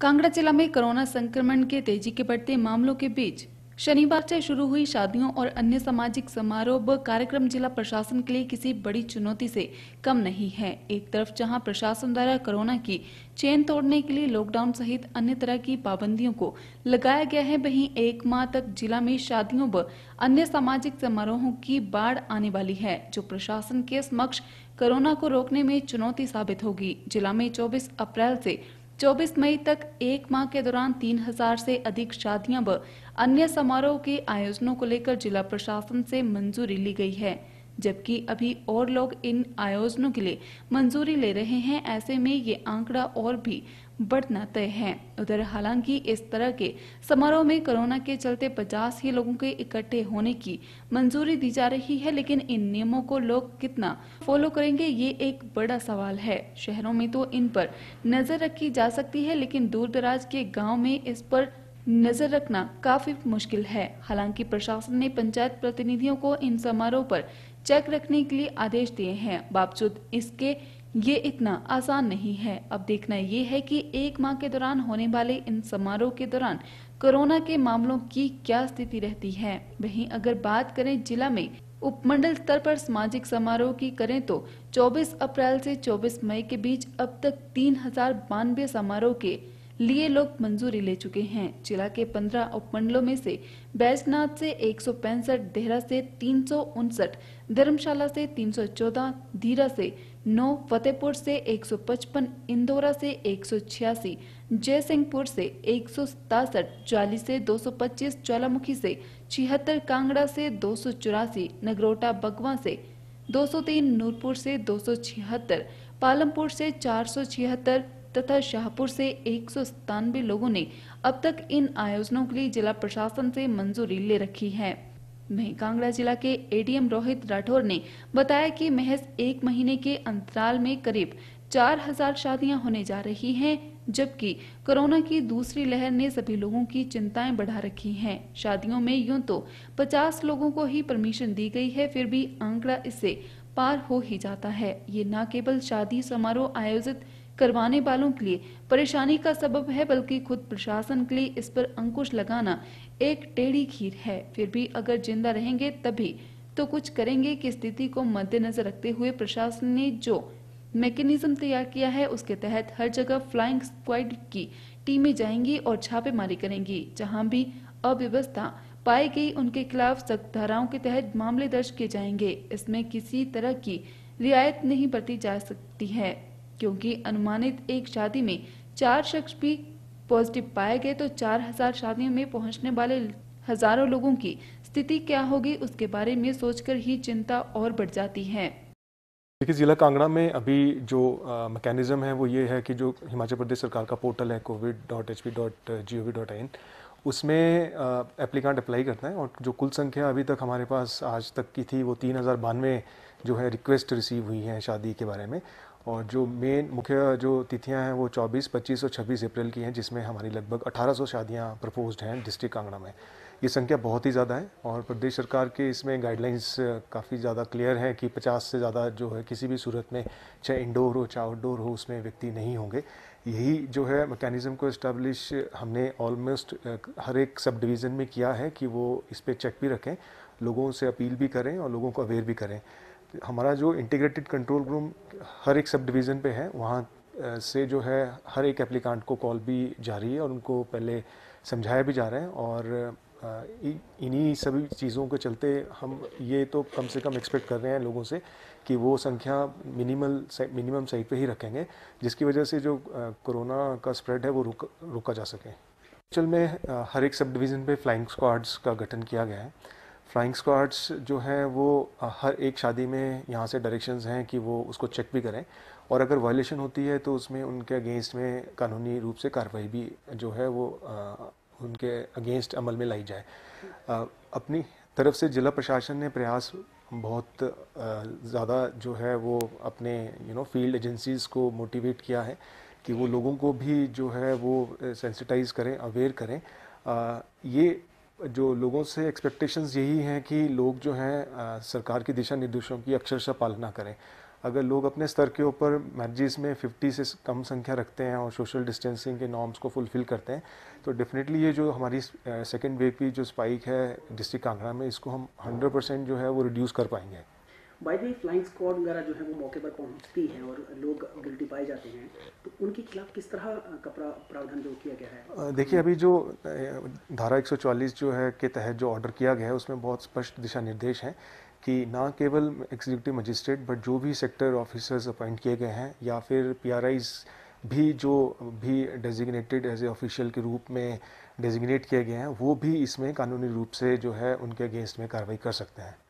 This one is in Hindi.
कांगड़ा जिला में कोरोना संक्रमण के तेजी के बढ़ते मामलों के बीच शनिवार से शुरू हुई शादियों और अन्य सामाजिक समारोह व कार्यक्रम जिला प्रशासन के लिए किसी बड़ी चुनौती से कम नहीं है एक तरफ जहां प्रशासन द्वारा कोरोना की चेन तोड़ने के लिए लॉकडाउन सहित अन्य तरह की पाबंदियों को लगाया गया है वहीं एक माह तक जिला में शादियों व अन्य सामाजिक समारोहों की बाढ़ आने वाली है जो प्रशासन के समक्ष कोरोना को रोकने में चुनौती साबित होगी जिला में चौबीस अप्रैल ऐसी 24 मई तक एक माह के दौरान 3000 से अधिक शादियां व अन्य समारोह के आयोजनों को लेकर जिला प्रशासन से मंजूरी ली गई है जबकि अभी और लोग इन आयोजनों के लिए मंजूरी ले रहे हैं ऐसे में ये आंकड़ा और भी बढ़ना तय है उधर हालांकि इस तरह के समारोह में कोरोना के चलते 50 ही लोगों के इकट्ठे होने की मंजूरी दी जा रही है लेकिन इन नियमों को लोग कितना फॉलो करेंगे ये एक बड़ा सवाल है शहरों में तो इन पर नजर रखी जा सकती है लेकिन दूर दराज के गाँव में इस पर नजर रखना काफी मुश्किल है हालांकि प्रशासन ने पंचायत प्रतिनिधियों को इन समारोह पर चेक रखने के लिए आदेश दिए हैं बावजूद इसके ये इतना आसान नहीं है अब देखना ये है कि एक माह के दौरान होने वाले इन समारोह के दौरान कोरोना के मामलों की क्या स्थिति रहती है वहीं अगर बात करें जिला में उपमंडल स्तर पर सामाजिक समारोह की करें तो 24 अप्रैल से 24 मई के बीच अब तक तीन समारोह के लिए लोग मंजूरी ले चुके हैं जिला के 15 उपमंडलों में से बैजनाथ से एक देहरा से तीन धर्मशाला से 314, धीरा से 9, फतेहपुर से 155, इंदौरा से एक जयसिंहपुर से एक जाली से 225, ज्वालामुखी से छिहत्तर कांगड़ा से दो नगरोटा बगवा से 203, नूरपुर से दो पालमपुर से चार तथा शाहपुर से एक लोगों ने अब तक इन आयोजनों के लिए जिला प्रशासन से मंजूरी ले रखी है वही कांगड़ा जिला के एडीएम रोहित राठौर ने बताया कि महज एक महीने के अंतराल में करीब चार हजार शादियाँ होने जा रही हैं जबकि कोरोना की दूसरी लहर ने सभी लोगों की चिंताएं बढ़ा रखी हैं शादियों में यूं तो 50 लोगों को ही परमिशन दी गई है फिर भी आंकड़ा इससे पार हो ही जाता है ये न केवल शादी समारोह आयोजित करवाने वालों के लिए परेशानी का सबब है बल्कि खुद प्रशासन के लिए इस पर अंकुश लगाना एक टेढ़ी खीर है फिर भी अगर जिंदा रहेंगे तभी तो कुछ करेंगे की स्थिति को मद्देनजर रखते हुए प्रशासन ने जो मैकेनिज्म तैयार किया है उसके तहत हर जगह फ्लाइंग स्क्वाड की टीमें जाएंगी और छापेमारी करेंगी जहां भी अव्यवस्था पाई गई उनके खिलाफ सख्त धाराओं के तहत मामले दर्ज किए जाएंगे इसमें किसी तरह की रियायत नहीं बरती जा सकती है क्योंकि अनुमानित एक शादी में चार शख्स भी पॉजिटिव पाए गए तो चार हजार शादियों में पहुंचने वाले हजारों लोगों की स्थिति क्या होगी उसके बारे में सोचकर ही चिंता और बढ़ जाती है देखिए ज़िला कांगड़ा में अभी जो मैकेनिज़्म है वो ये है कि जो हिमाचल प्रदेश सरकार का पोर्टल है covid dot H P dot G O V dot in उसमें एप्लीकेंट अप्लाई करता है और जो कुल संख्या अभी तक हमारे पास आज तक की थी वो तीन हज़ार बानवे जो है रिक्वेस्ट रिसीव हुई है शादी के बारे में और जो मेन मुख्य जो तिथियां हैं वो 24, 25 और 26 अप्रैल की हैं जिसमें हमारी लगभग 1800 शादियां प्रपोज्ड हैं डिस्ट्रिक्ट कांगड़ा में ये संख्या बहुत ही ज़्यादा है और प्रदेश सरकार के इसमें गाइडलाइंस काफ़ी ज़्यादा क्लियर हैं कि 50 से ज़्यादा जो है किसी भी सूरत में चाहे इंडोर हो चाहे आउटडोर हो उसमें व्यक्ति नहीं होंगे यही जो है मैकेनिज़्म को इस्टेब्लिश हमने ऑलमोस्ट हर एक सब डिवीज़न में किया है कि वो इस पर चेक भी रखें लोगों से अपील भी करें और लोगों को अवेयर भी करें हमारा जो इंटीग्रेटेड कंट्रोल रूम हर एक सब डिवीज़न पे है वहाँ से जो है हर एक एप्लीकांट को कॉल भी जा रही है और उनको पहले समझाया भी जा रहा है और इन्हीं सभी चीज़ों के चलते हम ये तो कम से कम एक्सपेक्ट कर रहे हैं लोगों से कि वो संख्या मिनिमल मिनिमम साइड पे ही रखेंगे जिसकी वजह से जो कोरोना का स्प्रेड है वो रुक, रोका जा सके एक्चुअल में हर एक सब डिवीज़न पे फ्लाइंग स्क्वाड्स का गठन किया गया है फ्लाइंग स्क्वाड्स जो हैं वो हर एक शादी में यहाँ से डायरेक्शंस हैं कि वो उसको चेक भी करें और अगर वायलेशन होती है तो उसमें उनके अगेंस्ट में कानूनी रूप से कार्रवाई भी जो है वो उनके अगेंस्ट अमल में लाई जाए अपनी तरफ से जिला प्रशासन ने प्रयास बहुत ज़्यादा जो है वो अपने यू नो फील्ड एजेंसीज़ को मोटिवेट किया है कि वो लोगों को भी जो है वो सेंसिटाइज करें अवेयर करें आ, ये जो लोगों से एक्सपेक्टेशंस यही हैं कि लोग जो हैं सरकार की दिशा निर्देशों की अक्षरशा पालना करें अगर लोग अपने स्तर के ऊपर मैरिज़ में 50 से कम संख्या रखते हैं और सोशल डिस्टेंसिंग के नॉर्म्स को फुलफिल करते हैं तो डेफिनेटली ये जो हमारी सेकेंड वेव की जो स्पाइक है डिस्ट्रिक्ट कांगड़ा में इसको हम 100 परसेंट जो है वो रिड्यूस कर पाएंगे बाई दी फ्लाइंग स्क्वाड वगैरह जो है वो मौके पर पहुंचती है और लोग गिल्टी पाए जाते हैं तो उनके खिलाफ किस तरह का प्रावधान जो किया गया है देखिए अभी जो धारा 144 जो है के तहत जो ऑर्डर किया गया है उसमें बहुत स्पष्ट दिशा निर्देश है कि ना केवल एग्जीक्यूटिव मजिस्ट्रेट बट जो भी सेक्टर ऑफिसर्स अपॉइंट किए गए हैं या फिर पी भी जो भी डेजिग्नेटेड एज ए ऑफिशियल के रूप में डेजिग्नेट किए गए हैं वो भी इसमें कानूनी रूप से जो है उनके अगेंस्ट में कार्रवाई कर सकते हैं